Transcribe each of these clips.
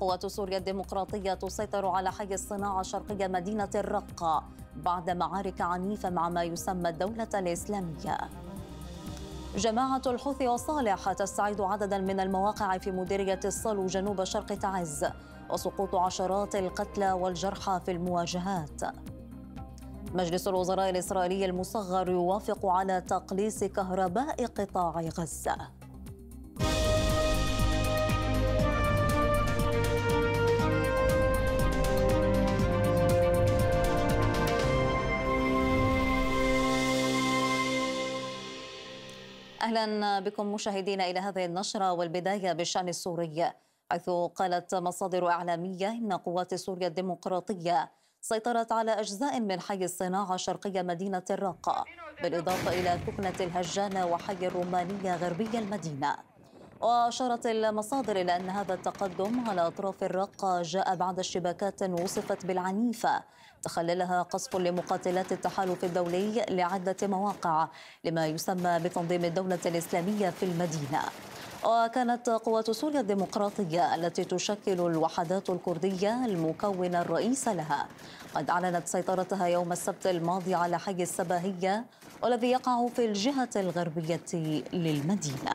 قوات سوريا الديمقراطية تسيطر على حي الصناعة شرقي مدينة الرقة بعد معارك عنيفة مع ما يسمى الدولة الإسلامية جماعة الحوثي وصالح تستعيد عددا من المواقع في مديرية الصلو جنوب شرق تعز وسقوط عشرات القتلى والجرحى في المواجهات مجلس الوزراء الإسرائيلي المصغر يوافق على تقليص كهرباء قطاع غزة أهلا بكم مشاهدينا إلى هذه النشرة والبداية بالشأن السوري حيث قالت مصادر إعلامية إن قوات سوريا الديمقراطية سيطرت على أجزاء من حي الصناعة شرقي مدينة الراقة بالإضافة إلى سكنة الهجانة وحي الرومانية غربي المدينة وأشارت المصادر إلى أن هذا التقدم على أطراف الرقة جاء بعد اشتباكات وصفت بالعنيفة تخللها قصف لمقاتلات التحالف الدولي لعدة مواقع لما يسمى بتنظيم الدولة الإسلامية في المدينة وكانت قوات سوريا الديمقراطية التي تشكل الوحدات الكردية المكون الرئيس لها قد أعلنت سيطرتها يوم السبت الماضي على حي السباهية والذي يقع في الجهة الغربية للمدينة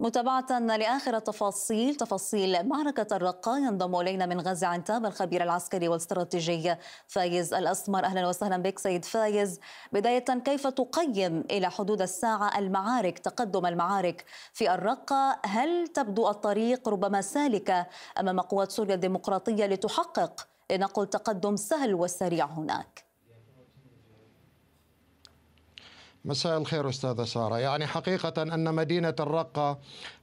متابعة لآخر التفاصيل تفاصيل معركة الرقة ينضم إلينا من غزة عنتاب الخبير العسكري والاستراتيجي فايز الأسمر أهلا وسهلا بك سيد فايز بداية كيف تقيم إلى حدود الساعة المعارك تقدم المعارك في الرقة هل تبدو الطريق ربما سالكة أمام قوات سوريا الديمقراطية لتحقق لنقل تقدم سهل وسريع هناك؟ مساء الخير استاذه ساره يعني حقيقه ان مدينه الرقه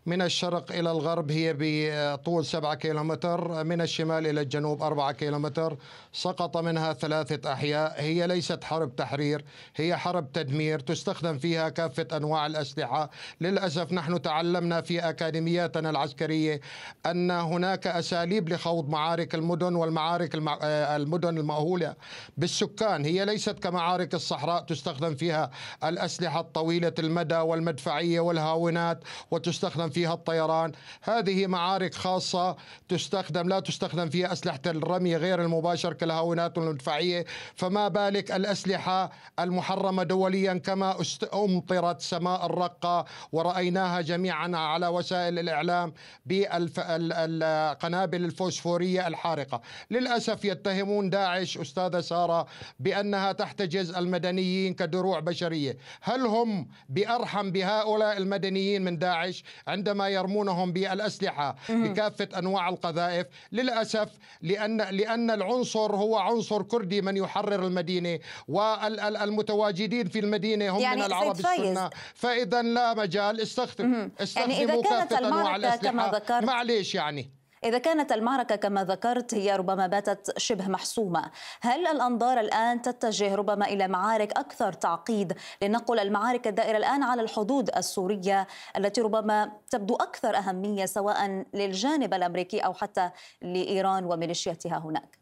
من الشرق إلى الغرب هي بطول 7 كيلومتر من الشمال إلى الجنوب 4 كيلومتر سقط منها ثلاثة أحياء هي ليست حرب تحرير هي حرب تدمير تستخدم فيها كافة أنواع الأسلحة للأسف نحن تعلمنا في أكاديمياتنا العسكرية أن هناك أساليب لخوض معارك المدن والمعارك آه، المدن المأهولة بالسكان هي ليست كمعارك الصحراء تستخدم فيها الأسلحة الطويلة المدى والمدفعية والهاونات وتستخدم فيها الطيران هذه معارك خاصة تستخدم لا تستخدم فيها أسلحة الرمي غير المباشر كالهاونات المدفعية فما بالك الأسلحة المحرمة دوليا كما أمطرت سماء الرقة ورأيناها جميعا على وسائل الإعلام بالقنابل الفوسفورية الحارقة للأسف يتهمون داعش أستاذة سارة بأنها تحتجز المدنيين كدروع بشرية هل هم بأرحم بهؤلاء المدنيين من داعش عند عندما يرمونهم بالاسلحه بكافه انواع القذائف للاسف لان لان العنصر هو عنصر كردي من يحرر المدينه والمتواجدين في المدينه هم يعني من العرب السنه فاذا لا مجال استخدم استخدموا يعني إذا كانت كافه انواع الاسلحه معليش يعني إذا كانت المعركة كما ذكرت هي ربما باتت شبه محسومة هل الأنظار الآن تتجه ربما إلى معارك أكثر تعقيد لنقل المعارك الدائرة الآن على الحدود السورية التي ربما تبدو أكثر أهمية سواء للجانب الأمريكي أو حتى لإيران وميليشياتها هناك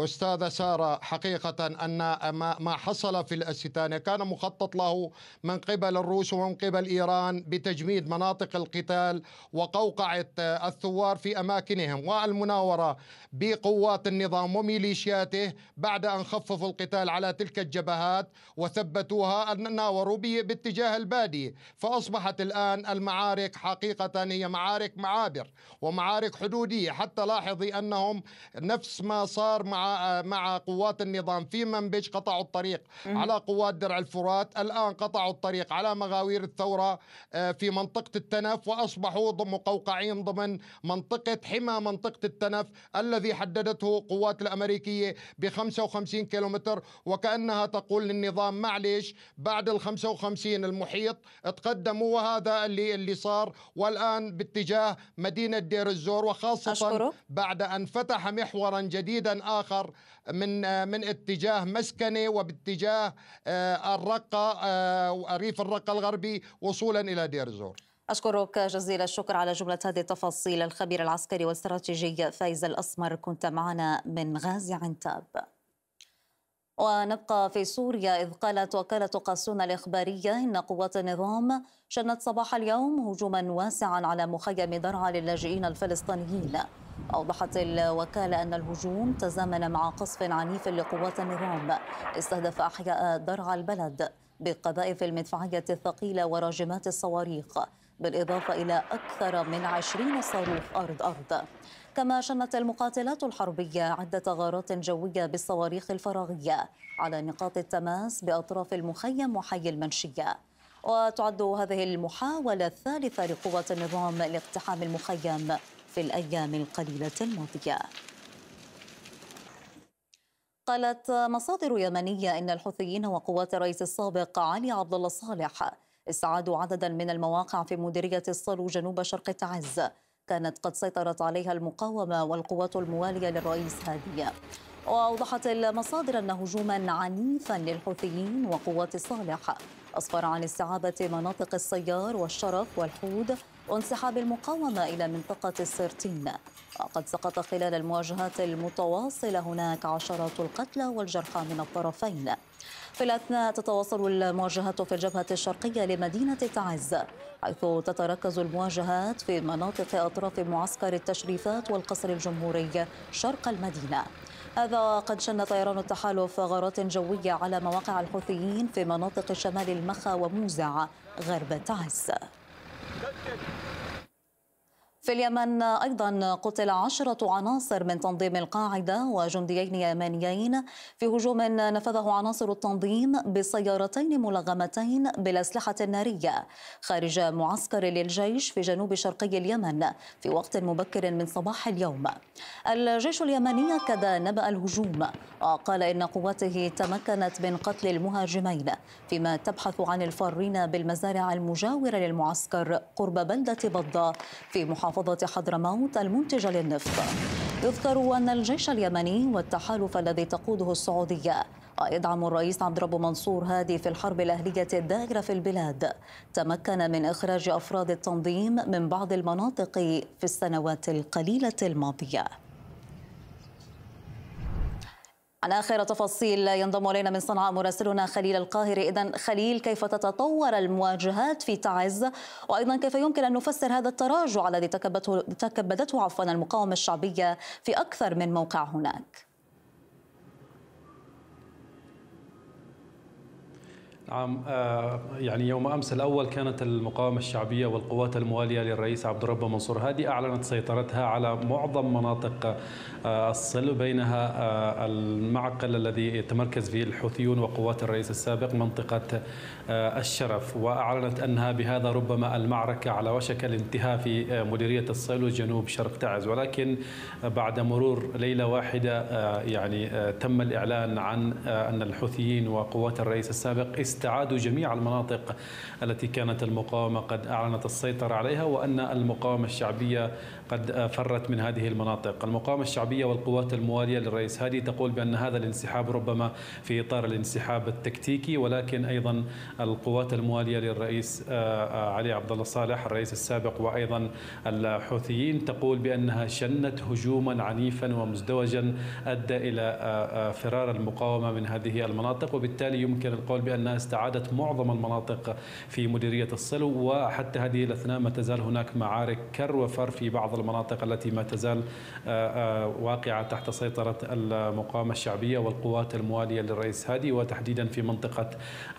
أستاذة سارة حقيقة أن ما حصل في الأستانة كان مخطط له من قبل الروس ومن قبل إيران بتجميد مناطق القتال وقوقعة الثوار في أماكنهم والمناورة بقوات النظام وميليشياته بعد أن خففوا القتال على تلك الجبهات وثبتوها أن ناوروا باتجاه البادي فأصبحت الآن المعارك حقيقة هي معارك معابر ومعارك حدودية حتى لاحظي أنهم نفس ما صار مع مع مع قوات النظام في منبج قطعوا الطريق على قوات درع الفرات الان قطعوا الطريق على مغاوير الثوره آه، في منطقه التنف واصبحوا مقوقعين ضمن منطقه حمى منطقه التنف الذي حددته القوات الامريكيه ب 55 كيلومتر وكانها تقول للنظام معلش بعد ال 55 المحيط تقدموا وهذا اللي اللي صار والان باتجاه مدينه دير الزور وخاصه أشكره. بعد ان فتح محورا جديدا اخر اخر من آه، من اتجاه مسكنه وباتجاه آه، الرقه آه، ريف الرقه الغربي وصولا الى دير الزور. أشكرك جزيل الشكر على جملة هذه التفاصيل الخبير العسكري والاستراتيجي فايز الأسمر كنت معنا من غازي عنتاب ونبقى في سوريا إذ قالت وكالة قاسون الإخبارية إن قوات النظام شنت صباح اليوم هجوما واسعا على مخيم درعا للاجئين الفلسطينيين أوضحت الوكالة أن الهجوم تزامن مع قصف عنيف لقوات النظام استهدف أحياء درعا البلد بقذائف المدفعية الثقيلة وراجمات الصواريخ بالإضافة إلى أكثر من عشرين صاروخ أرض أرض كما شنت المقاتلات الحربية عدة غارات جوية بالصواريخ الفراغية على نقاط التماس بأطراف المخيم وحي المنشية وتعد هذه المحاولة الثالثة لقوات النظام لاقتحام المخيم في الأيام القليلة الماضية قالت مصادر يمنية إن الحوثيين وقوات الرئيس السابق علي عبد الله صالح استعادوا عددا من المواقع في مديرية الصلو جنوب شرق تعز كانت قد سيطرت عليها المقاومة والقوات الموالية للرئيس هادي وأوضحت المصادر أن هجوما عنيفا للحوثيين وقوات صالح أسفر عن استعادة مناطق السيار والشرف والحود وانسحاب المقاومة إلى منطقة السرتين وقد سقط خلال المواجهات المتواصلة هناك عشرات القتلى والجرحى من الطرفين في الأثناء تتواصل المواجهات في الجبهة الشرقية لمدينة تعز حيث تتركز المواجهات في مناطق أطراف معسكر التشريفات والقصر الجمهوري شرق المدينة هذا قد شن طيران التحالف غارات جوية على مواقع الحوثيين في مناطق شمال المخا وموزع غرب تعز Good, good. في اليمن أيضا قتل عشرة عناصر من تنظيم القاعدة وجنديين يمنيين في هجوم نفذه عناصر التنظيم بسيارتين ملغمتين بالأسلحة النارية خارج معسكر للجيش في جنوب شرقي اليمن في وقت مبكر من صباح اليوم الجيش اليمني أكد نبأ الهجوم وقال إن قواته تمكنت من قتل المهاجمين فيما تبحث عن الفارين بالمزارع المجاورة للمعسكر قرب بلدة بضة في محافظة محافظة حضرموت المنتجة للنفط يذكر أن الجيش اليمني والتحالف الذي تقوده السعودية ويدعم الرئيس عبد الرب منصور هادي في الحرب الأهلية الدائرة في البلاد تمكن من إخراج أفراد التنظيم من بعض المناطق في السنوات القليلة الماضية عن آخر تفاصيل ينضم إلينا من صنعاء مراسلنا خليل القاهري إذا خليل كيف تتطور المواجهات في تعز وأيضا كيف يمكن أن نفسر هذا التراجع الذي تكبدته تكبدته عفوا المقاومة الشعبية في أكثر من موقع هناك نعم آه، يعني يوم امس الاول كانت المقاومه الشعبيه والقوات المواليه للرئيس عبد الرب منصور هادي اعلنت سيطرتها على معظم مناطق آه، الصل بينها آه، المعقل الذي يتمركز فيه الحوثيون وقوات الرئيس السابق منطقة آه، الشرف وأعلنت أنها بهذا ربما المعركة على وشك الانتهاء في مديرية الصل وجنوب شرق تعز ولكن بعد مرور ليلة واحدة يعني تم الإعلان عن أن الحوثيين وقوات الرئيس السابق استعادوا جميع المناطق التي كانت المقاومة قد أعلنت السيطرة عليها وأن المقاومة الشعبية قد فرت من هذه المناطق المقاومة الشعبية والقوات الموالية للرئيس هادي تقول بأن هذا الانسحاب ربما في إطار الانسحاب التكتيكي ولكن أيضا القوات الموالية للرئيس آه، آه، علي عبد الله صالح الرئيس السابق وأيضا الحوثيين تقول بأنها شنت هجوما عنيفا ومزدوجا أدى إلى آه، فرار المقاومة من هذه المناطق وبالتالي يمكن القول بأنها استعادت معظم المناطق في مديرية الصلو وحتى هذه الأثناء ما تزال هناك معارك كر وفر في بعض المناطق التي ما تزال آه، آه، واقعة تحت سيطرة المقاومة الشعبية والقوات الموالية للرئيس هادي وتحديدا في منطقة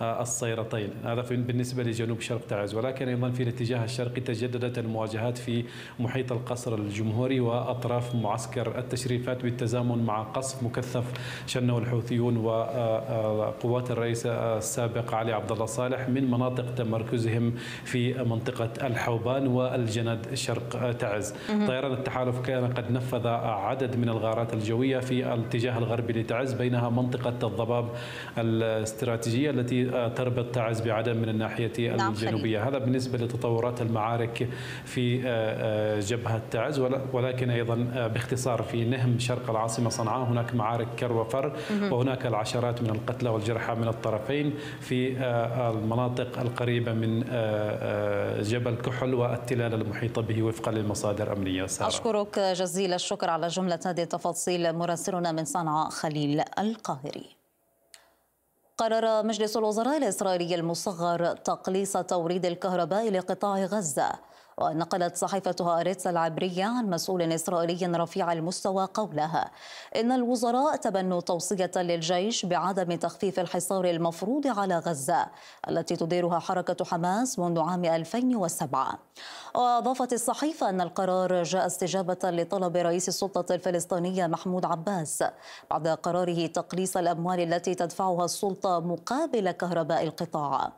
آه، السيرتين هذا بالنسبة لجنوب شرق تعز ولكن أيضا في الاتجاه الشرقي تجددت المواجهات في محيط القصر الجمهوري وأطراف معسكر التشريفات بالتزامن مع قصف مكثف شنه الحوثيون وقوات الرئيس السابق علي عبد الله صالح من مناطق تمركزهم في منطقة الحوبان والجند شرق تعز طيران التحالف كان قد نفذ عدد من الغارات الجوية في الاتجاه الغربي لتعز بينها منطقة الضباب الاستراتيجية التي تربط تعز بعدن من الناحية نعم، الجنوبية هذا بالنسبة لتطورات المعارك في آه، آه، جبهة تعز ولكن أيضا آه، باختصار في نهم شرق العاصمة صنعاء هناك معارك كر وفر وهناك العشرات من القتلى والجرحى من الطرفين في المناطق القريبة من جبل كحل والتلال المحيطة به وفقا للمصادر الأمنية سارة أشكرك جزيل الشكر على جملة هذه التفاصيل مراسلنا من صنعاء خليل القاهري قرر مجلس الوزراء الإسرائيلي المصغر تقليص توريد الكهرباء لقطاع غزة ونقلت صحيفة هاريتس العبرية عن مسؤول إسرائيلي رفيع المستوى قولها إن الوزراء تبنوا توصية للجيش بعدم تخفيف الحصار المفروض على غزة التي تديرها حركة حماس منذ عام 2007 وأضافت الصحيفة أن القرار جاء استجابة لطلب رئيس السلطة الفلسطينية محمود عباس بعد قراره تقليص الأموال التي تدفعها السلطة مقابل كهرباء القطاع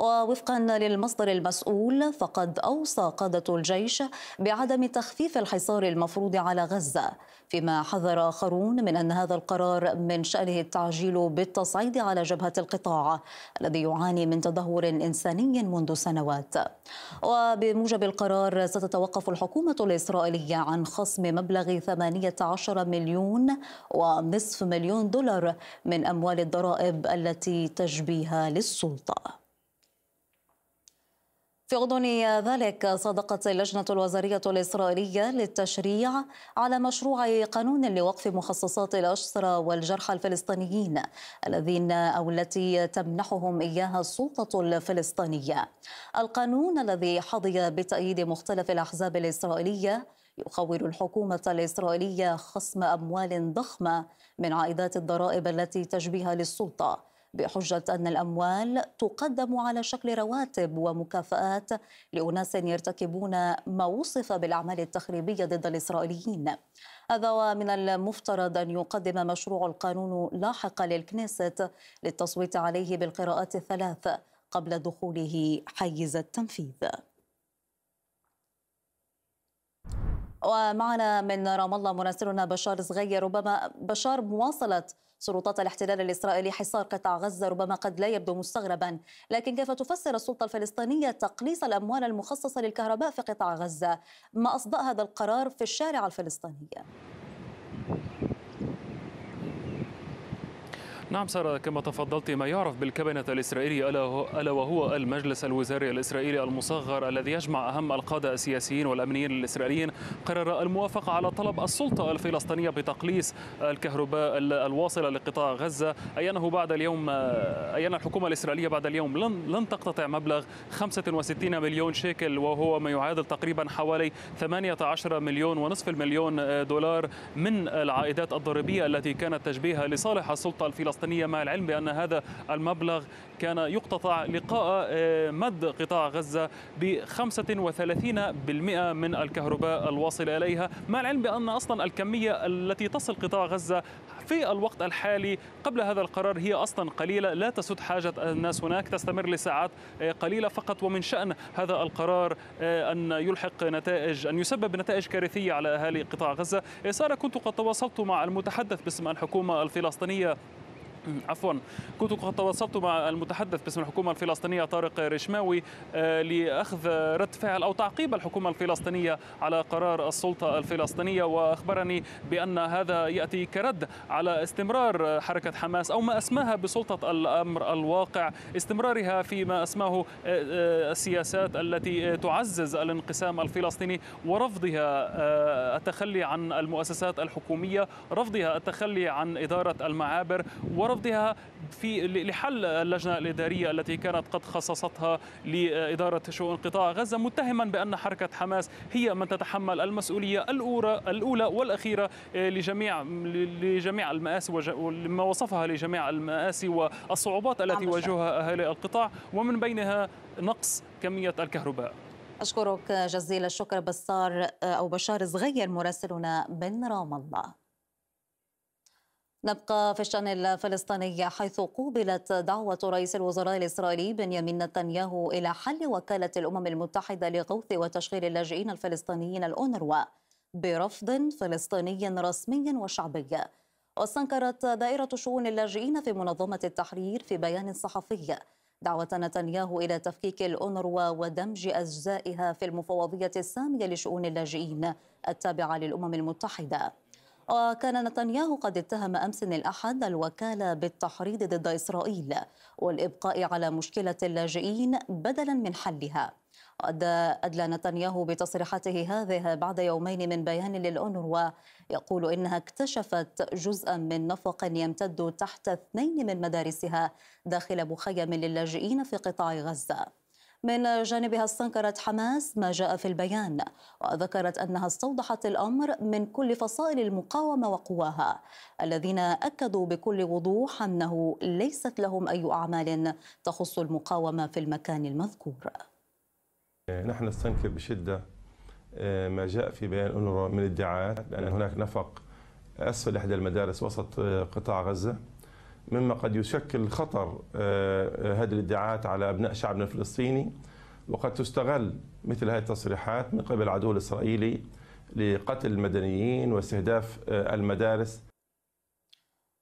ووفقا للمصدر المسؤول فقد أوصى قادة الجيش بعدم تخفيف الحصار المفروض على غزة فيما حذر آخرون من أن هذا القرار من شأنه التعجيل بالتصعيد على جبهة القطاع الذي يعاني من تدهور إنساني منذ سنوات وبموجب القرار ستتوقف الحكومة الإسرائيلية عن خصم مبلغ 18 مليون ونصف مليون دولار من أموال الضرائب التي تجبيها للسلطة في غضون ذلك صادقت اللجنة الوزارية الإسرائيلية للتشريع على مشروع قانون لوقف مخصصات الأسرى والجرحى الفلسطينيين الذين أو التي تمنحهم إياها السلطة الفلسطينية القانون الذي حظي بتأييد مختلف الأحزاب الإسرائيلية يخول الحكومة الإسرائيلية خصم أموال ضخمة من عائدات الضرائب التي تجبيها للسلطة بحجة أن الأموال تقدم على شكل رواتب ومكافآت لأناس يرتكبون ما وصف بالأعمال التخريبية ضد الإسرائيليين هذا ومن المفترض أن يقدم مشروع القانون لاحقا للكنيست للتصويت عليه بالقراءات الثلاث قبل دخوله حيز التنفيذ ومعنا من رام الله مراسلنا بشار صغير ربما بشار مواصلة سلطات الاحتلال الإسرائيلي حصار قطاع غزة ربما قد لا يبدو مستغربا لكن كيف تفسر السلطة الفلسطينية تقليص الأموال المخصصة للكهرباء في قطاع غزة ما أصدأ هذا القرار في الشارع الفلسطيني نعم سارة كما تفضلت ما يعرف بالكابينة الإسرائيلي ألا وهو المجلس الوزاري الإسرائيلي المصغر الذي يجمع أهم القادة السياسيين والأمنيين الإسرائيليين قرر الموافقة على طلب السلطة الفلسطينية بتقليص الكهرباء الواصلة لقطاع غزة أي أنه بعد اليوم أي أن الحكومة الإسرائيلية بعد اليوم لن لن تقتطع مبلغ 65 مليون شيكل وهو ما يعادل تقريبا حوالي 18 مليون ونصف المليون دولار من العائدات الضريبية التي كانت تجبيها لصالح السلطة الفلسطينية الفلسطينية مع العلم بأن هذا المبلغ كان يقتطع لقاء آه، مد قطاع غزة ب 35% من الكهرباء الواصلة إليها مع العلم بأن أصلا الكمية التي تصل قطاع غزة في الوقت الحالي قبل هذا القرار هي أصلا قليلة لا تسد حاجة الناس هناك تستمر لساعات آه، قليلة فقط ومن شأن هذا القرار آه، أن يلحق نتائج أن يسبب نتائج كارثية على أهالي قطاع غزة إيه، سارة كنت قد تواصلت مع المتحدث باسم الحكومة الفلسطينية عفوا كنت قد تواصلت مع المتحدث باسم الحكومة الفلسطينية طارق رشماوي آه، لأخذ رد فعل أو تعقيب الحكومة الفلسطينية على قرار السلطة الفلسطينية وأخبرني بأن هذا يأتي كرد على استمرار حركة حماس أو ما أسماها بسلطة الأمر الواقع استمرارها فيما أسماه آه، آه، السياسات التي تعزز الانقسام الفلسطيني ورفضها التخلي عن المؤسسات الحكومية رفضها التخلي عن إدارة المعابر ورفض ورفضها في لحل اللجنه الاداريه التي كانت قد خصصتها لاداره شؤون قطاع غزه متهما بان حركه حماس هي من تتحمل المسؤوليه الاولى الاولى والاخيره آه، لجميع لجميع المآسي ولما وصفها لجميع المآسي والصعوبات التي نعم، واجهها نعم. اهالي القطاع ومن بينها نقص كميه الكهرباء أشكرك جزيل الشكر بسار آه، أو بشار صغير مراسلنا من رام الله نبقى في الشان الفلسطيني حيث قوبلت دعوة رئيس الوزراء الإسرائيلي بنيامين نتنياهو إلى حل وكالة الأمم المتحدة لغوث وتشغيل اللاجئين الفلسطينيين الأونروا برفض فلسطيني رسمي وشعبي واستنكرت دائرة شؤون اللاجئين في منظمة التحرير في بيان صحفي دعوة نتنياهو إلى تفكيك الأونروا ودمج أجزائها في المفوضية السامية لشؤون اللاجئين التابعة للأمم المتحدة وكان نتنياهو قد اتهم أمس الأحد الوكالة بالتحريض ضد إسرائيل والإبقاء على مشكلة اللاجئين بدلا من حلها أدى أدلى نتنياهو بتصريحاته هذه بعد يومين من بيان للأونروا يقول إنها اكتشفت جزءا من نفق يمتد تحت اثنين من مدارسها داخل مخيم للاجئين في قطاع غزة من جانبها استنكرت حماس ما جاء في البيان وذكرت أنها استوضحت الأمر من كل فصائل المقاومة وقواها الذين أكدوا بكل وضوح أنه ليست لهم أي أعمال تخص المقاومة في المكان المذكور نحن نستنكر بشدة آه، ما جاء في بيان أونروا من ادعاءات بأن هناك نفق أسفل إحدى المدارس وسط آه، قطاع غزة مما قد يشكل خطر آه، آه، هذه الادعاءات على ابناء شعبنا الفلسطيني وقد تستغل مثل هذه التصريحات من قبل العدو الاسرائيلي لقتل المدنيين واستهداف آه، المدارس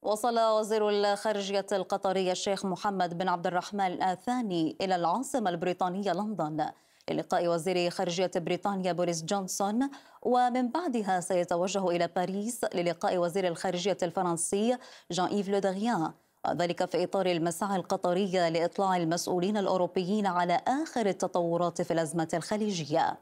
وصل وزير الخارجية القطري الشيخ محمد بن عبد الرحمن الثاني إلى العاصمة البريطانية لندن للقاء وزير خارجية بريطانيا بوريس جونسون ومن بعدها سيتوجه إلى باريس للقاء وزير الخارجية الفرنسي جان إيف لودغيان وذلك في إطار المساعي القطرية لإطلاع المسؤولين الأوروبيين على آخر التطورات في الأزمة الخليجية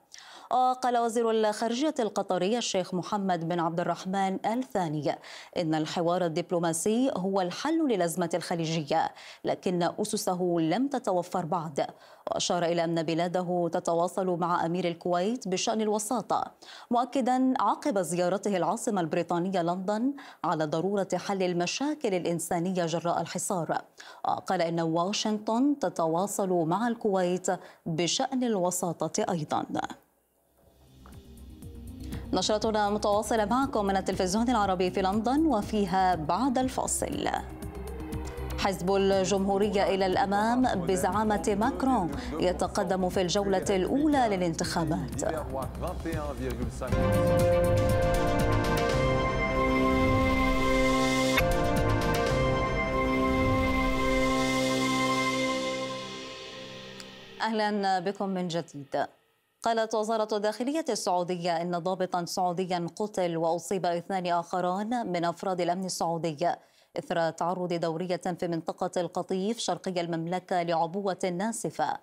آه، قال وزير الخارجية القطري الشيخ محمد بن عبد الرحمن آل ثاني إن الحوار الدبلوماسي هو الحل للأزمة الخليجية لكن أسسه لم تتوفر بعد وأشار إلى أن بلاده تتواصل مع أمير الكويت بشأن الوساطة مؤكدا عقب زيارته العاصمة البريطانية لندن على ضرورة حل المشاكل الإنسانية جراء الحصار وقال آه، إن واشنطن تتواصل مع الكويت بشأن الوساطة أيضاً نشرتنا متواصلة معكم من التلفزيون العربي في لندن وفيها بعد الفاصل حزب الجمهورية إلى الأمام بزعامة ماكرون يتقدم في الجولة الأولى للانتخابات أهلا بكم من جديد قالت وزارة الداخلية السعودية إن ضابطا سعوديا قتل وأصيب اثنان آخران من أفراد الأمن السعودي إثر تعرض دورية في منطقة القطيف شرقي المملكة لعبوة ناسفة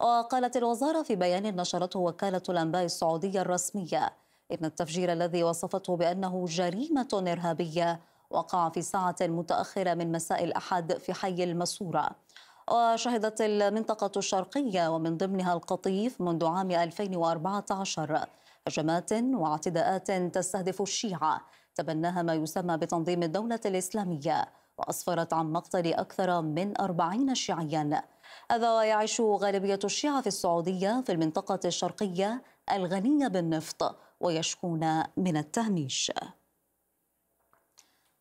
وقالت الوزارة في بيان نشرته وكالة الأنباء السعودية الرسمية إن التفجير الذي وصفته بأنه جريمة إرهابية وقع في ساعة متأخرة من مساء الأحد في حي المسورة وشهدت المنطقة الشرقية ومن ضمنها القطيف منذ عام 2014 هجمات واعتداءات تستهدف الشيعة تبناها ما يسمى بتنظيم الدولة الإسلامية وأسفرت عن مقتل أكثر من 40 شيعيا هذا ويعيش غالبية الشيعة في السعودية في المنطقة الشرقية الغنية بالنفط ويشكون من التهميش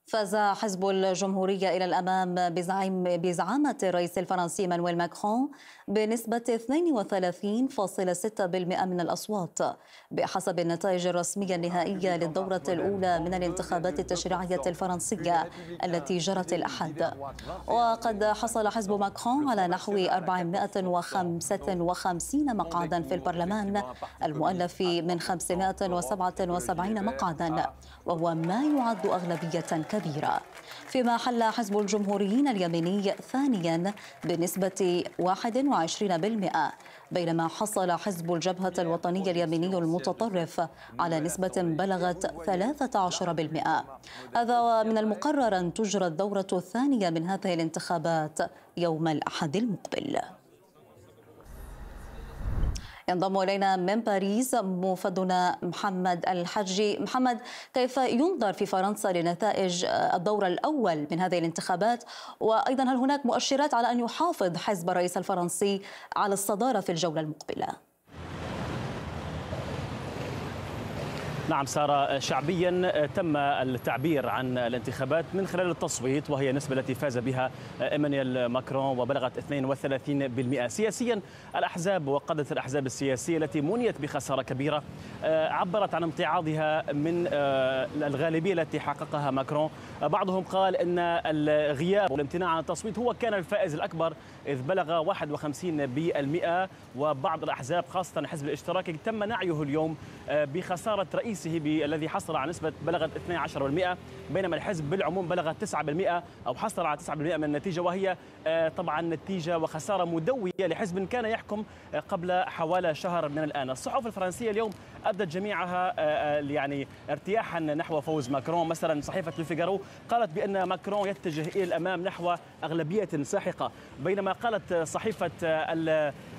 فاز حزب الجمهورية إلى الأمام بزعيم بزعامة الرئيس الفرنسي مانويل ماكرون بنسبة 32.6% من الأصوات بحسب النتائج الرسمية النهائية للدورة الأولى من الانتخابات التشريعية الفرنسية التي جرت الأحد وقد حصل حزب ماكرون على نحو 455 مقعدا في البرلمان المؤلف من 577 مقعدا وهو ما يعد أغلبية كبيرة فيما حل حزب الجمهوريين اليميني ثانيا بنسبة 21% بينما حصل حزب الجبهة الوطنية اليميني المتطرف على نسبة بلغت 13% هذا من المقرر أن تجرى الدورة الثانية من هذه الانتخابات يوم الأحد المقبل ينضم إلينا من باريس موفدنا محمد الحجي محمد كيف ينظر في فرنسا لنتائج الدور الأول من هذه الانتخابات وأيضا هل هناك مؤشرات على أن يحافظ حزب الرئيس الفرنسي على الصدارة في الجولة المقبلة؟ نعم سارة شعبيا تم التعبير عن الانتخابات من خلال التصويت وهي النسبة التي فاز بها إيمانويل ماكرون وبلغت 32% سياسيا الأحزاب وقادة الأحزاب السياسية التي منيت بخسارة كبيرة آه، عبرت عن امتعاضها من آه، الغالبية التي حققها ماكرون بعضهم قال أن الغياب والامتناع عن التصويت هو كان الفائز الأكبر إذ بلغ 51% وبعض الأحزاب خاصة حزب الاشتراكي تم نعيه اليوم آه، بخسارة رئيسه الذي حصل على نسبة بلغت 12% بينما الحزب بالعموم بلغ 9% أو حصل على 9% من النتيجة وهي آه، طبعا نتيجة وخسارة مدوية لحزب كان يحكم آه، قبل حوالي شهر من الآن الصحف الفرنسية اليوم ابدت جميعها آه، آه، يعني ارتياحا نحو فوز ماكرون مثلا صحيفه لوفيغارو قالت بان ماكرون يتجه الى الامام نحو اغلبيه ساحقه بينما قالت صحيفه آه،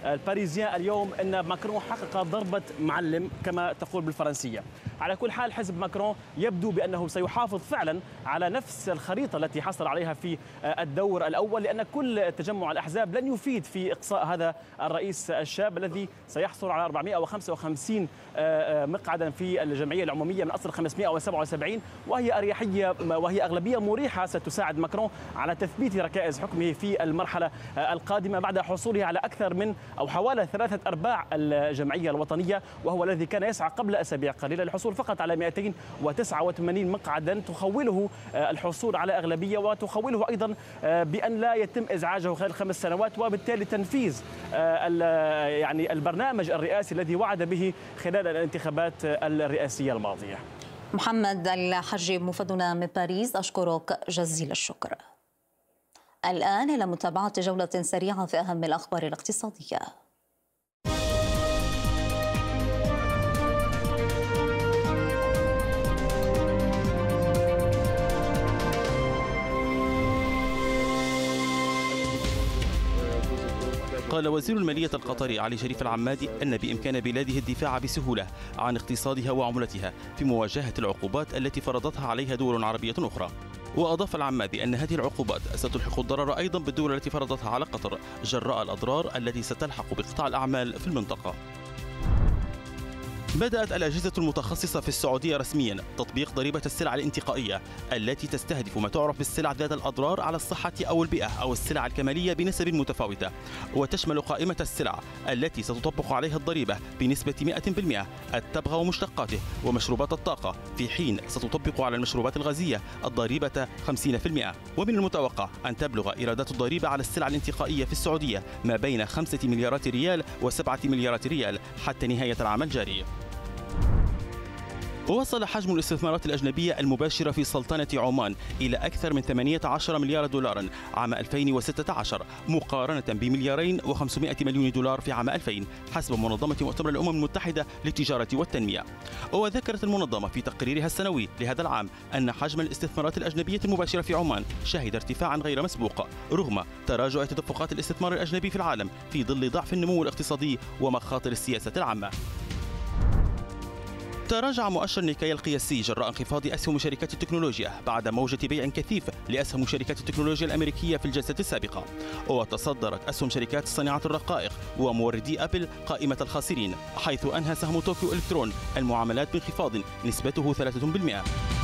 الباريزيان اليوم ان ماكرون حقق ضربه معلم كما تقول بالفرنسيه على كل حال حزب ماكرون يبدو بانه سيحافظ فعلا على نفس الخريطه التي حصل عليها في الدور الاول لان كل تجمع الاحزاب لن يفيد في اقصاء هذا الرئيس الشاب الذي سيحصل على 455 مقعدا في الجمعية العمومية من أصل 577 وهي أريحية وهي أغلبية مريحة ستساعد ماكرون على تثبيت ركائز حكمه في المرحلة القادمة بعد حصوله على أكثر من أو حوالي ثلاثة أرباع الجمعية الوطنية وهو الذي كان يسعى قبل أسابيع قليلة للحصول فقط على 289 مقعدا تخوله الحصول على أغلبية وتخوله أيضا بأن لا يتم إزعاجه خلال خمس سنوات وبالتالي تنفيذ يعني البرنامج الرئاسي الذي وعد به خلال الانتخابات الرئاسية الماضية محمد الحجي مفدنا من باريس أشكرك جزيل الشكر الآن إلى متابعة جولة سريعة في أهم الأخبار الاقتصادية قال وزير المالية القطري علي شريف العمادي أن بإمكان بلاده الدفاع بسهولة عن اقتصادها وعملتها في مواجهة العقوبات التي فرضتها عليها دول عربية أخرى وأضاف العمادي أن هذه العقوبات ستلحق الضرر أيضا بالدول التي فرضتها على قطر جراء الأضرار التي ستلحق بقطاع الأعمال في المنطقة بدأت الأجهزة المتخصصة في السعودية رسميا تطبيق ضريبة السلع الانتقائية التي تستهدف ما تعرف بالسلع ذات الأضرار على الصحة أو البيئة أو السلع الكمالية بنسب متفاوتة وتشمل قائمة السلع التي ستطبق عليها الضريبة بنسبة 100% التبغ ومشتقاته ومشروبات الطاقة في حين ستطبق على المشروبات الغازية الضريبة 50% ومن المتوقع أن تبلغ إيرادات الضريبة على السلع الانتقائية في السعودية ما بين 5 مليارات ريال و7 مليارات ريال حتى نهاية العام الجاري ووصل حجم الاستثمارات الأجنبية المباشرة في سلطنة عمان إلى أكثر من 18 مليار دولار عام 2016 مقارنة بمليارين و500 مليون دولار في عام 2000 حسب منظمة مؤتمر الأمم المتحدة للتجارة والتنمية وذكرت المنظمة في تقريرها السنوي لهذا العام أن حجم الاستثمارات الأجنبية المباشرة في عمان شهد ارتفاعا غير مسبوق رغم تراجع تدفقات الاستثمار الأجنبي في العالم في ظل ضعف النمو الاقتصادي ومخاطر السياسة العامة تراجع مؤشر نيكاي القياسي جراء انخفاض أسهم شركات التكنولوجيا بعد موجة بيع كثيف لأسهم شركات التكنولوجيا الأمريكية في الجلسة السابقة وتصدرت أسهم شركات صناعة الرقائق وموردي أبل قائمة الخاسرين حيث أنهى سهم طوكيو إلكترون المعاملات بانخفاض نسبته 3%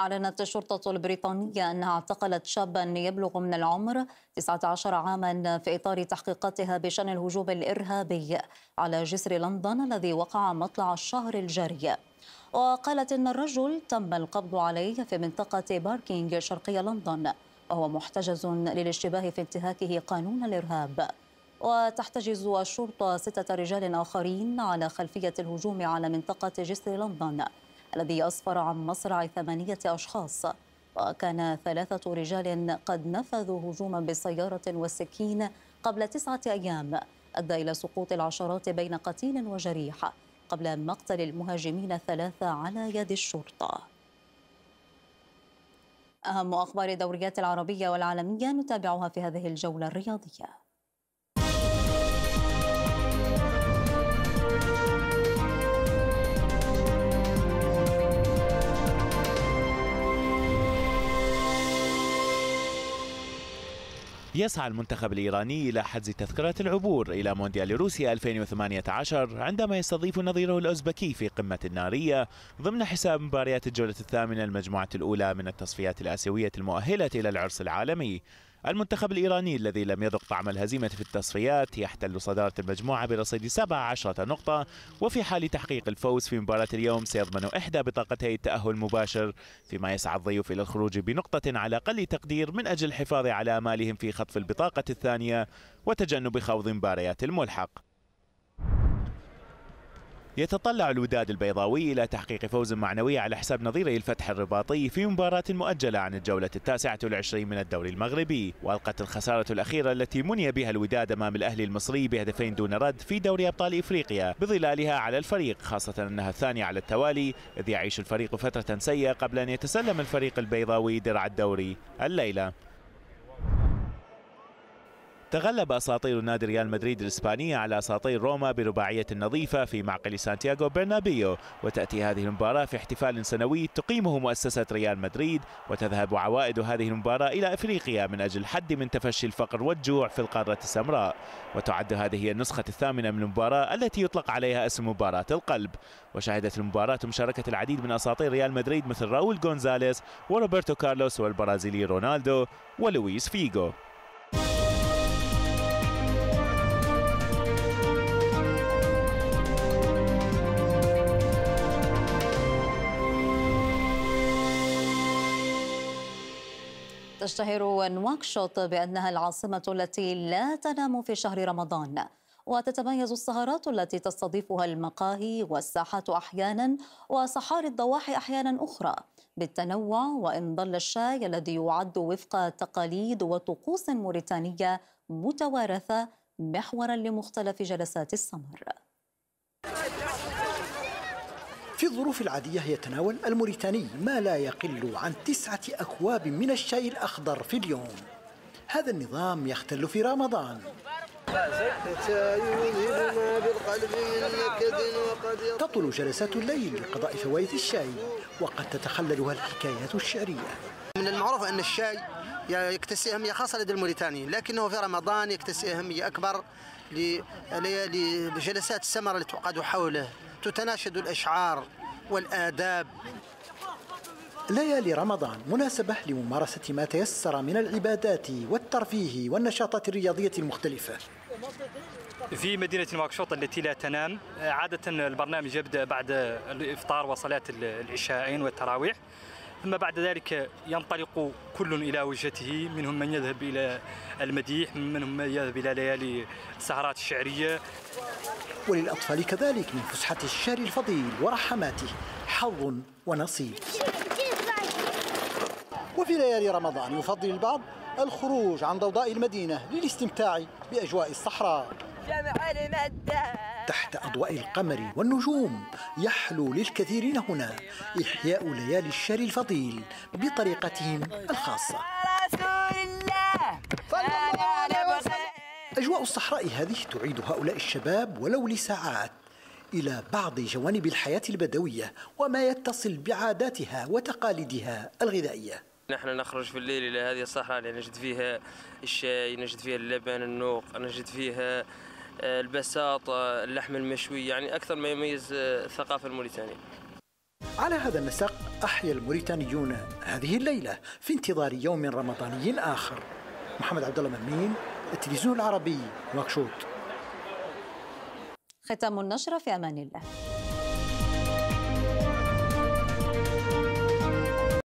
أعلنت الشرطة البريطانية أنها اعتقلت شابا يبلغ من العمر 19 عاما في إطار تحقيقاتها بشأن الهجوم الإرهابي على جسر لندن الذي وقع مطلع الشهر الجاري وقالت إن الرجل تم القبض عليه في منطقة باركينج شرقي لندن وهو محتجز للاشتباه في انتهاكه قانون الإرهاب وتحتجز الشرطة ستة رجال آخرين على خلفية الهجوم على منطقة جسر لندن الذي أسفر عن مصرع ثمانية أشخاص وكان ثلاثة رجال قد نفذوا هجوما بسيارة وسكين قبل تسعة أيام أدى إلى سقوط العشرات بين قتيل وجريح قبل مقتل المهاجمين الثلاثة على يد الشرطة أهم أخبار الدوريات العربية والعالمية نتابعها في هذه الجولة الرياضية يسعى المنتخب الإيراني إلى حجز تذكرة العبور إلى مونديال روسيا 2018 عندما يستضيف نظيره الأوزبكي في قمة النارية ضمن حساب مباريات الجولة الثامنة المجموعة الأولى من التصفيات الآسيوية المؤهلة إلى العرس العالمي المنتخب الإيراني الذي لم يذق طعم الهزيمة في التصفيات يحتل صدارة المجموعة برصيد 17 نقطة وفي حال تحقيق الفوز في مباراة اليوم سيضمن إحدى بطاقتي التأهل المباشر فيما يسعى الضيوف إلى الخروج بنقطة على أقل تقدير من أجل الحفاظ على آمالهم في خطف البطاقة الثانية وتجنب خوض مباريات الملحق يتطلع الوداد البيضاوي إلى تحقيق فوز معنوي على حساب نظيره الفتح الرباطي في مباراة مؤجلة عن الجولة التاسعة والعشرين من الدوري المغربي وألقت الخسارة الأخيرة التي مني بها الوداد أمام الأهلي المصري بهدفين دون رد في دوري أبطال إفريقيا بظلالها على الفريق خاصة أنها الثانية على التوالي إذ يعيش الفريق فترة سيئة قبل أن يتسلم الفريق البيضاوي درع الدوري الليلة تغلب أساطير نادي ريال مدريد الإسبانية على أساطير روما برباعية نظيفة في معقل سانتياغو برنابيو وتأتي هذه المباراة في احتفال سنوي تقيمه مؤسسة ريال مدريد وتذهب عوائد هذه المباراة إلى أفريقيا من أجل الحد من تفشي الفقر والجوع في القارة السمراء وتعد هذه هي النسخة الثامنة من المباراة التي يطلق عليها اسم مباراة القلب وشهدت المباراة مشاركة العديد من أساطير ريال مدريد مثل راؤول غونزاليس وروبرتو كارلوس والبرازيلي رونالدو ولويس فيغو تشتهر نواكشوط بأنها العاصمة التي لا تنام في شهر رمضان وتتميز السهرات التي تستضيفها المقاهي والساحات أحيانا وصحاري الضواحي أحيانا أخرى بالتنوع وإن ظل الشاي الذي يعد وفق تقاليد وطقوس موريتانية متوارثة محورا لمختلف جلسات السمر في الظروف العادية يتناول الموريتاني ما لا يقل عن تسعة أكواب من الشاي الأخضر في اليوم هذا النظام يختل في رمضان تطول جلسات الليل لقضاء فوائد الشاي وقد تتخللها الحكايات الشعرية من المعروف أن الشاي يكتسي أهمية خاصة لدى الموريتانيين لكنه في رمضان يكتسي أهمية أكبر لجلسات السمر التي تعقد حوله تتناشد الأشعار والآداب ليالي رمضان مناسبة لممارسة ما تيسر من العبادات والترفيه والنشاطات الرياضية المختلفة في مدينة نواكشوط التي لا تنام عادة البرنامج يبدأ بعد الإفطار وصلاة العشاءين والتراويح ثم بعد ذلك ينطلق كل إلى وجهته منهم من يذهب إلى المديح منهم من يذهب إلى ليالي السهرات الشعرية وللأطفال كذلك من فسحة الشهر الفضيل ورحماته حظ ونصيب وفي ليالي رمضان يفضل البعض الخروج عن ضوضاء المدينة للاستمتاع بأجواء الصحراء جمع تحت أضواء القمر والنجوم يحلو للكثيرين هنا إحياء ليالي الشهر الفضيل بطريقتهم الخاصة رسول الله صلى الله عليه وسلم أجواء الصحراء هذه تعيد هؤلاء الشباب ولو لساعات إلى بعض جوانب الحياة البدوية وما يتصل بعاداتها وتقاليدها الغذائية نحن نخرج في الليل إلى هذه الصحراء لنجد فيها الشاي نجد فيها اللبن النوق نجد فيها البساطة اللحم المشوي يعني أكثر ما يميز آه، الثقافة الموريتانية على هذا النسق أحيا الموريتانيون هذه الليلة في انتظار يوم رمضاني آخر محمد عبد الله ممين التلفزيون العربي نواكشوط ختام النشرة في أمان الله